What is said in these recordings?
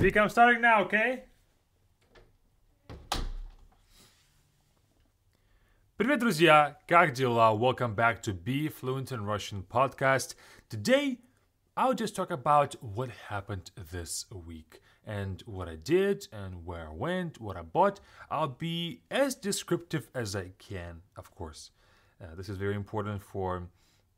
We I'm starting now, okay? Привет, друзья! Как дела? Welcome back to Be Fluent in Russian podcast. Today, I'll just talk about what happened this week and what I did and where I went, what I bought. I'll be as descriptive as I can, of course. Uh, this is very important for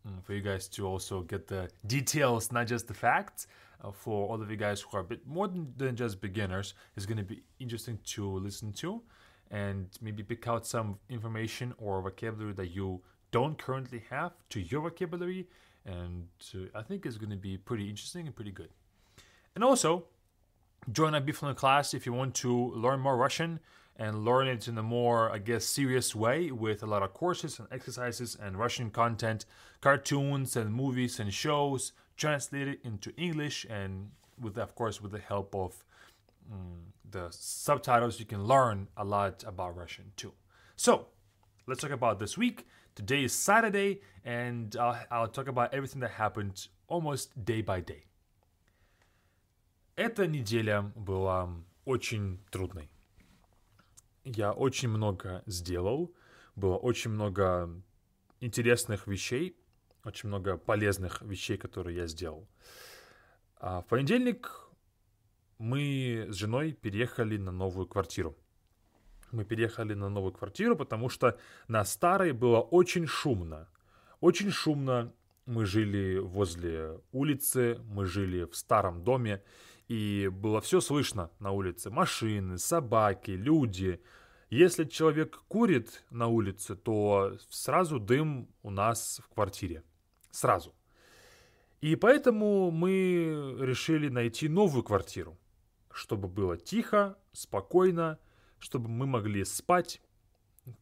mm, for you guys to also get the details, not just the facts. Uh, for all of you guys who are a bit more than, than just beginners. It's going to be interesting to listen to and maybe pick out some information or vocabulary that you don't currently have to your vocabulary. And uh, I think it's going to be pretty interesting and pretty good. And also, join a Bifluent class if you want to learn more Russian and learn it in a more, I guess, serious way with a lot of courses and exercises and Russian content, cartoons and movies and shows, translate it into English, and with of course with the help of um, the subtitles, you can learn a lot about Russian too. So let's talk about this week. Today is Saturday, and I'll, I'll talk about everything that happened almost day by day. Эта неделя была очень трудной. Я очень много сделал, было очень много интересных вещей, очень много полезных вещей, которые я сделал. А в понедельник мы с женой переехали на новую квартиру. Мы переехали на новую квартиру, потому что на старой было очень шумно. Очень шумно. Мы жили возле улицы, мы жили в старом доме, и было все слышно на улице. Машины, собаки, люди. Если человек курит на улице, то сразу дым у нас в квартире сразу. И поэтому мы решили найти новую квартиру, чтобы было тихо, спокойно, чтобы мы могли спать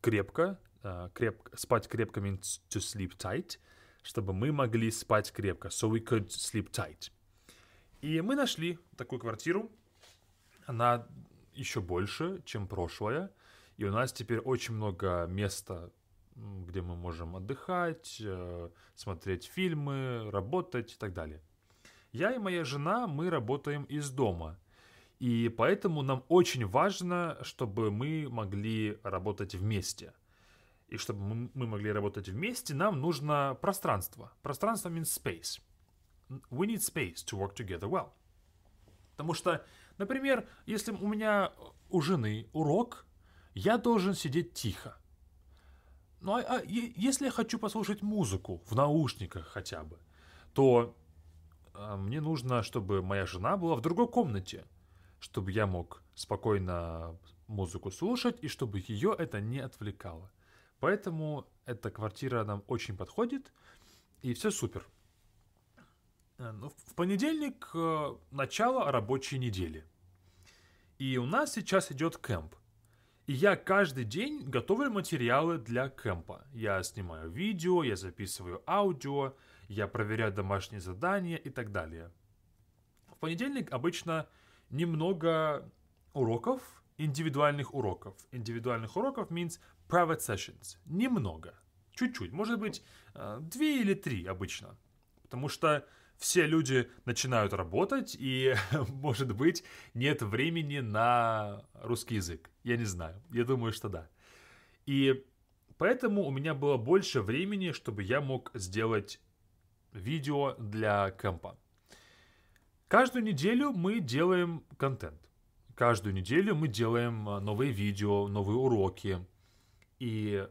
крепко, э, креп, спать крепко means to sleep tight, чтобы мы могли спать крепко, so we could sleep tight. И мы нашли такую квартиру, она еще больше, чем прошлая, и у нас теперь очень много места где мы можем отдыхать, э, смотреть фильмы, работать и так далее. Я и моя жена, мы работаем из дома. И поэтому нам очень важно, чтобы мы могли работать вместе. И чтобы мы могли работать вместе, нам нужно пространство. Пространство means space. We need space to work together well. Потому что, например, если у меня у жены урок, я должен сидеть тихо. Ну, а, а если я хочу послушать музыку в наушниках хотя бы, то а, мне нужно, чтобы моя жена была в другой комнате, чтобы я мог спокойно музыку слушать и чтобы ее это не отвлекало. Поэтому эта квартира нам очень подходит, и все супер. Э, ну В понедельник э, начало рабочей недели. И у нас сейчас идет кемп. И я каждый день готовлю материалы для кемпа. Я снимаю видео, я записываю аудио, я проверяю домашние задания и так далее. В понедельник обычно немного уроков, индивидуальных уроков. Индивидуальных уроков means private sessions. Немного. Чуть-чуть. Может быть, э, две или три обычно. Потому что все люди начинают работать, и, может быть, нет времени на русский язык. Я не знаю. Я думаю, что да. И поэтому у меня было больше времени, чтобы я мог сделать видео для компа. Каждую неделю мы делаем контент. Каждую неделю мы делаем а, новые видео, новые уроки. И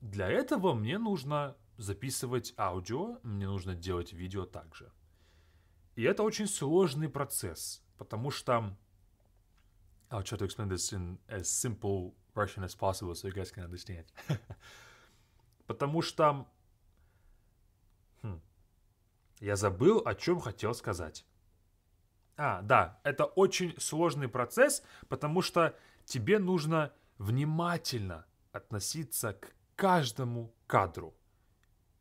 для этого мне нужно записывать аудио, мне нужно делать видео также. И это очень сложный процесс, потому что... I'll try to explain this in as simple Russian as possible so you guys can understand. потому что... Хм. Я забыл, о чем хотел сказать. А, да, это очень сложный процесс, потому что тебе нужно внимательно относиться к каждому кадру.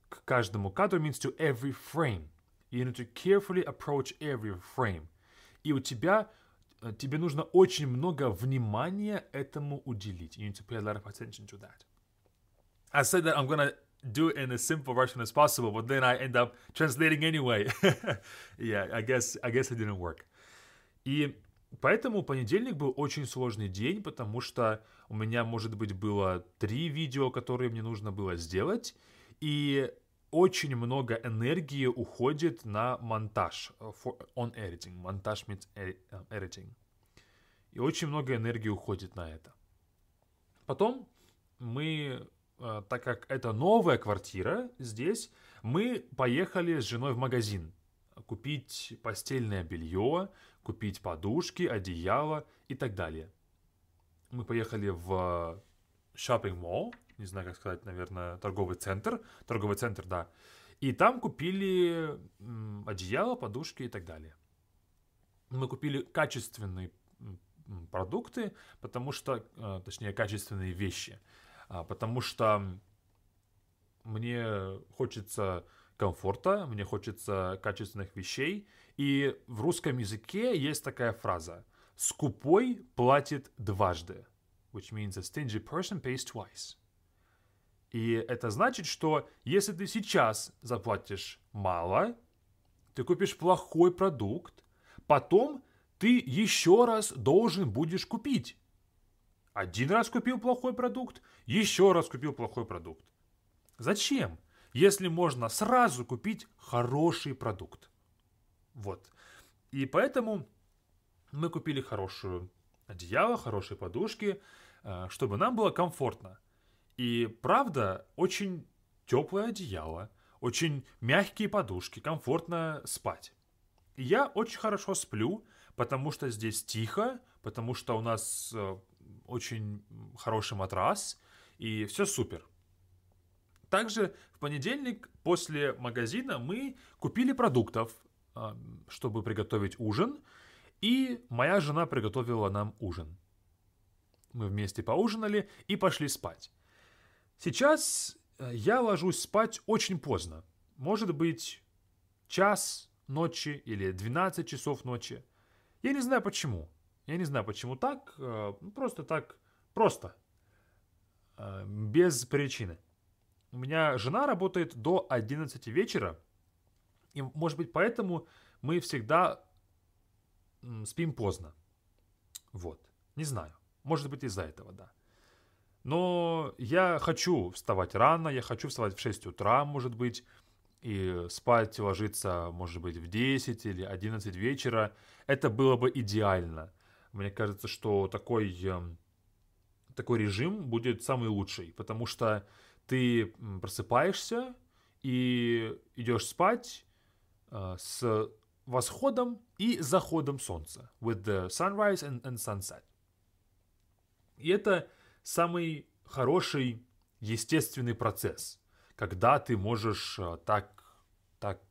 К каждому кадру means to every frame. You need to carefully approach every frame. И у тебя, тебе нужно очень много внимания этому уделить. You need to pay a lot of attention to that. I said that I'm going to do it in as simple Russian as possible, but then I end up translating anyway. yeah, I guess, I guess it didn't work. И Поэтому понедельник был очень сложный день, потому что у меня, может быть, было три видео, которые мне нужно было сделать. И очень много энергии уходит на монтаж, э, on editing, монтаж means э, э, editing. И очень много энергии уходит на это. Потом мы, так как это новая квартира здесь, мы поехали с женой в магазин купить постельное белье, купить подушки, одеяло и так далее. Мы поехали в шоппинг-молл, не знаю, как сказать, наверное, торговый центр. Торговый центр, да. И там купили одеяло, подушки и так далее. Мы купили качественные продукты, потому что, э, точнее, качественные вещи. А, потому что мне хочется комфорта, мне хочется качественных вещей. И в русском языке есть такая фраза «Скупой платит дважды», which means a stingy person pays twice. И это значит, что если ты сейчас заплатишь мало, ты купишь плохой продукт, потом ты еще раз должен будешь купить. Один раз купил плохой продукт, еще раз купил плохой продукт. Зачем? Если можно сразу купить хороший продукт. Вот. И поэтому мы купили хорошую одеяло, хорошие подушки, э, чтобы нам было комфортно. И правда, очень теплое одеяло, очень мягкие подушки, комфортно спать. И я очень хорошо сплю, потому что здесь тихо, потому что у нас э, очень хороший матрас, и все супер. Также в понедельник после магазина мы купили продуктов, а, чтобы приготовить ужин, и моя жена приготовила нам ужин. Мы вместе поужинали и пошли спать. Сейчас э, я ложусь спать очень поздно. Может быть, час ночи или 12 часов ночи. Я не знаю почему. Я не знаю почему так. Э, ну, просто так. Просто. Э, без причины. У меня жена работает до 11 вечера. И, может быть, поэтому мы всегда спим поздно. Вот. Не знаю. Может быть, из-за этого, да. Но я хочу вставать рано, я хочу вставать в 6 утра, может быть, и спать, ложиться, может быть, в 10 или 11 вечера. Это было бы идеально. Мне кажется, что такой, эм, такой режим будет самый лучший, потому что ты просыпаешься и идешь спать э, с восходом и заходом солнца. With the sunrise and, and sunset. И это самый хороший естественный процесс, когда ты можешь э, так, так,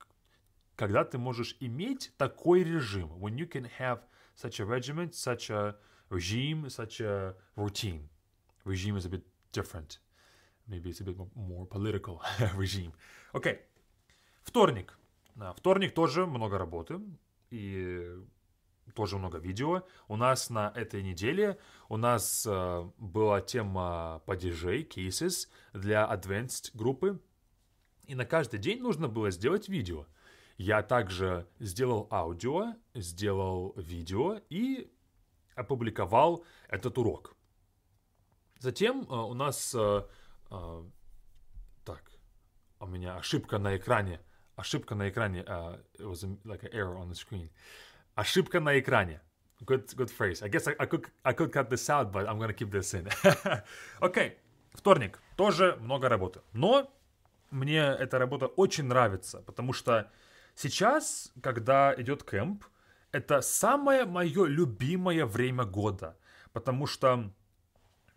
когда ты можешь иметь такой режим. When you can have such a regiment, such a regime, such a routine. Regime is a bit different. Maybe it's a bit more political regime. Okay. Вторник. Вторник тоже много работы. И тоже много видео. У нас на этой неделе у нас э, была тема падежей, cases для advanced группы. И на каждый день нужно было сделать видео. Я также сделал аудио, сделал видео и опубликовал этот урок. Затем э, у нас... Э, э, так, у меня ошибка на экране. Ошибка на экране. Uh, it was a, like an error on the screen. Uh, Ошибка на экране. Good, good phrase. I guess I, I, could, I could cut this out, but I'm gonna keep this in. okay. вторник. Тоже много работы. Но мне эта работа очень нравится, потому что сейчас, когда идет кэмп, это самое мое любимое время года. Потому что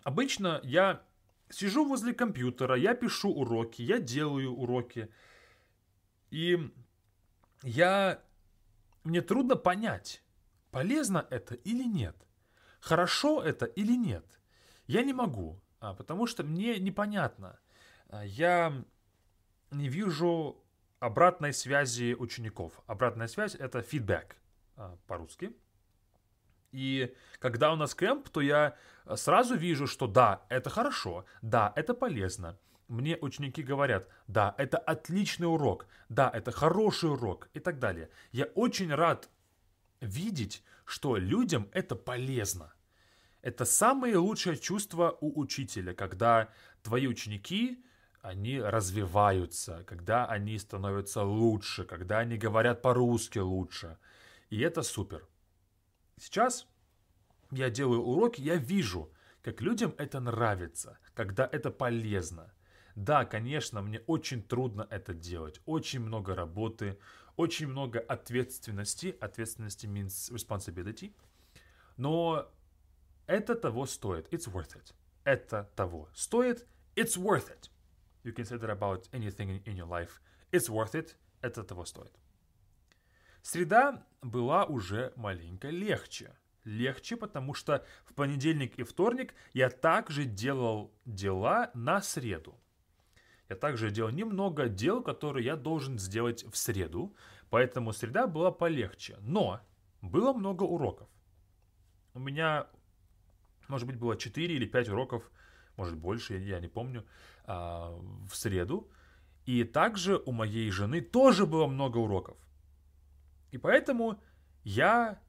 обычно я сижу возле компьютера, я пишу уроки, я делаю уроки. И я мне трудно понять, полезно это или нет, хорошо это или нет. Я не могу, а, потому что мне непонятно. А, я не вижу обратной связи учеников. Обратная связь — это фидбэк а, по-русски. И когда у нас кемп, то я сразу вижу, что да, это хорошо, да, это полезно, мне ученики говорят, да, это отличный урок, да, это хороший урок и так далее. Я очень рад видеть, что людям это полезно. Это самое лучшее чувство у учителя, когда твои ученики, они развиваются, когда они становятся лучше, когда они говорят по-русски лучше. И это супер. Сейчас я делаю уроки, я вижу, как людям это нравится, когда это полезно. Да, конечно, мне очень трудно это делать. Очень много работы, очень много ответственности. Ответственности means responsibility. Но это того стоит. It's worth it. Это того стоит. It's worth it. You can say that about anything in your life. It's worth it. Это того стоит. Среда была уже маленько легче. Легче, потому что в понедельник и вторник я также делал дела на среду. Я также делал немного дел, которые я должен сделать в среду, поэтому среда была полегче. Но было много уроков. У меня, может быть, было 4 или 5 уроков, может больше, я не помню, а, в среду. И также у моей жены тоже было много уроков. И поэтому я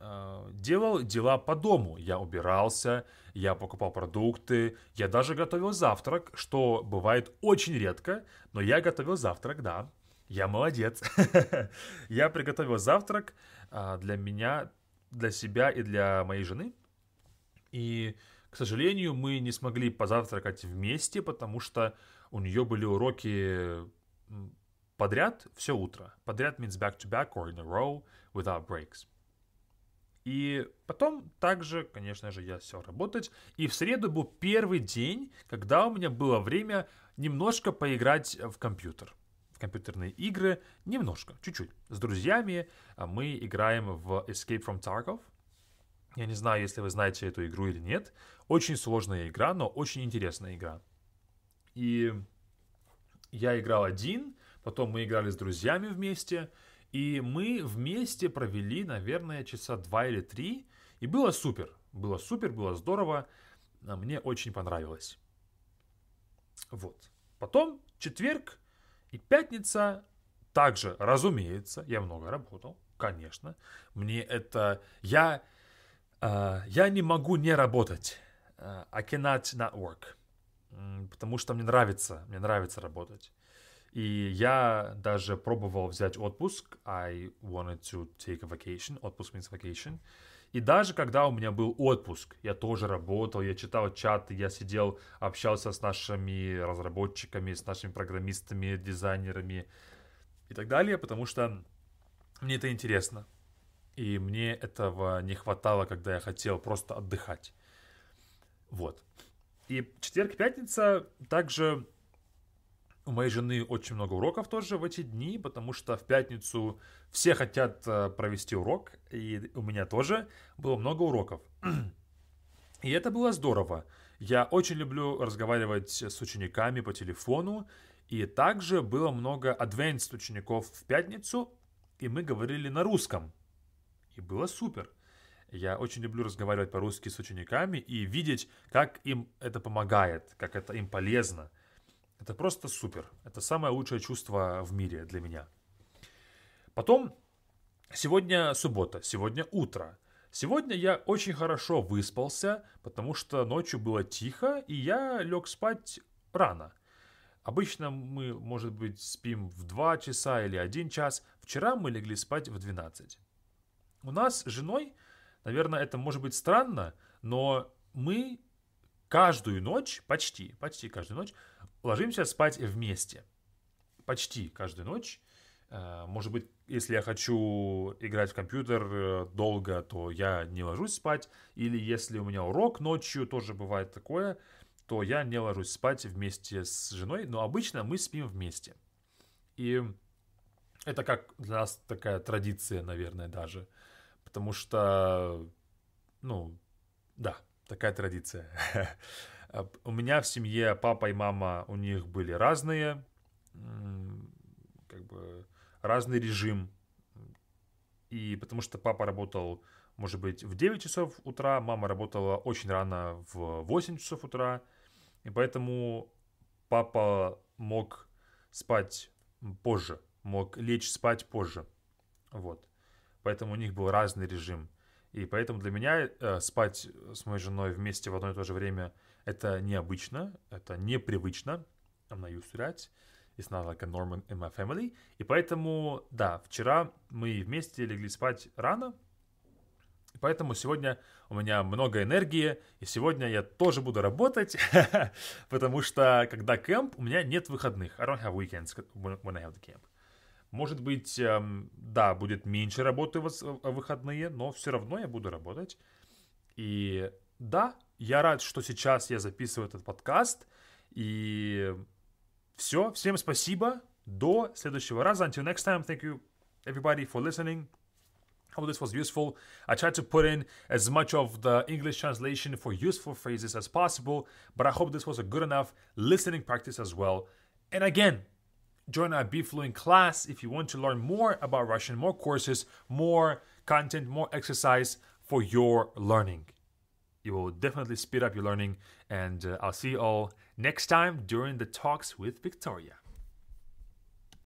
Э, делал дела по дому. Я убирался, я покупал продукты, я даже готовил завтрак, что бывает очень редко, но я готовил завтрак, да. Я молодец. Я приготовил завтрак э, для меня, для себя и для моей жены. И, к сожалению, мы не смогли позавтракать вместе, потому что у нее были уроки подряд все утро. Подряд means back to back or in a row without breaks. И потом также, конечно же, я сел работать. И в среду был первый день, когда у меня было время немножко поиграть в компьютер. В компьютерные игры немножко, чуть-чуть. С друзьями а, мы играем в Escape from Tarkov. Я не знаю, если вы знаете эту игру или нет. Очень сложная игра, но очень интересная игра. И я играл один, потом мы играли с друзьями вместе – и мы вместе провели, наверное, часа два или три. И было супер. Было супер, было здорово. А мне очень понравилось. Вот. Потом четверг и пятница также, разумеется, я много работал, конечно. Мне это... Я, э, я не могу не работать. А, I cannot not work. Потому что мне нравится, мне нравится работать. И я даже пробовал взять отпуск. I wanted to take a vacation. Отпуск means vacation. И даже когда у меня был отпуск, я тоже работал, я читал чаты, я сидел, общался с нашими разработчиками, с нашими программистами, дизайнерами и так далее, потому что мне это интересно. И мне этого не хватало, когда я хотел просто отдыхать. Вот. И четверг-пятница также у моей жены очень много уроков тоже в эти дни, потому что в пятницу все хотят э, провести урок, и у меня тоже было много уроков. И это было здорово. Я очень люблю разговаривать с учениками по телефону, и также было много advanced учеников в пятницу, и мы говорили на русском. И было супер. Я очень люблю разговаривать по-русски с учениками и видеть, как им это помогает, как это им полезно – это просто супер. Это самое лучшее чувство в мире для меня. Потом, сегодня суббота, сегодня утро. Сегодня я очень хорошо выспался, потому что ночью было тихо, и я лег спать рано. Обычно мы, может быть, спим в 2 часа или 1 час. Вчера мы легли спать в 12. У нас с женой, наверное, это может быть странно, но мы каждую ночь, почти, почти каждую ночь, ложимся спать вместе. Почти каждую ночь. Э, может быть, если я хочу играть в компьютер э, долго, то я не ложусь спать. Или если у меня урок ночью, тоже бывает такое, то я не ложусь спать вместе с женой. Но обычно мы спим вместе. И это как для нас такая традиция, наверное, даже. Потому что, ну, да, такая традиция. Э, у меня в семье папа и мама, у них были разные, как бы, разный режим. И потому что папа работал, может быть, в 9 часов утра, мама работала очень рано в 8 часов утра. И поэтому папа мог спать позже, мог лечь спать позже. Вот. Поэтому у них был разный режим. И поэтому для меня э, спать с моей женой вместе в одно и то же время – это необычно, это непривычно. I'm not used to that. It's not like a norm in my family. И поэтому, да, вчера мы вместе легли спать рано, и поэтому сегодня у меня много энергии, и сегодня я тоже буду работать, потому что когда кемп, у меня нет выходных. I don't have weekends when I have the camp. Может быть, эм, да, будет меньше работы в выходные, но все равно я буду работать. И да, Я рад, что сейчас я записываю этот подкаст. И все. Всем спасибо. До следующего раза. Until next time, thank you everybody for listening. Hope this was useful. I tried to put in as much of the English translation for useful phrases as possible, but I hope this was a good enough listening practice as well. And again, join our b Fluent class if you want to learn more about Russian, more courses, more content, more exercise for your learning. You will definitely speed up your learning, and uh, I'll see you all next time during the talks with Victoria.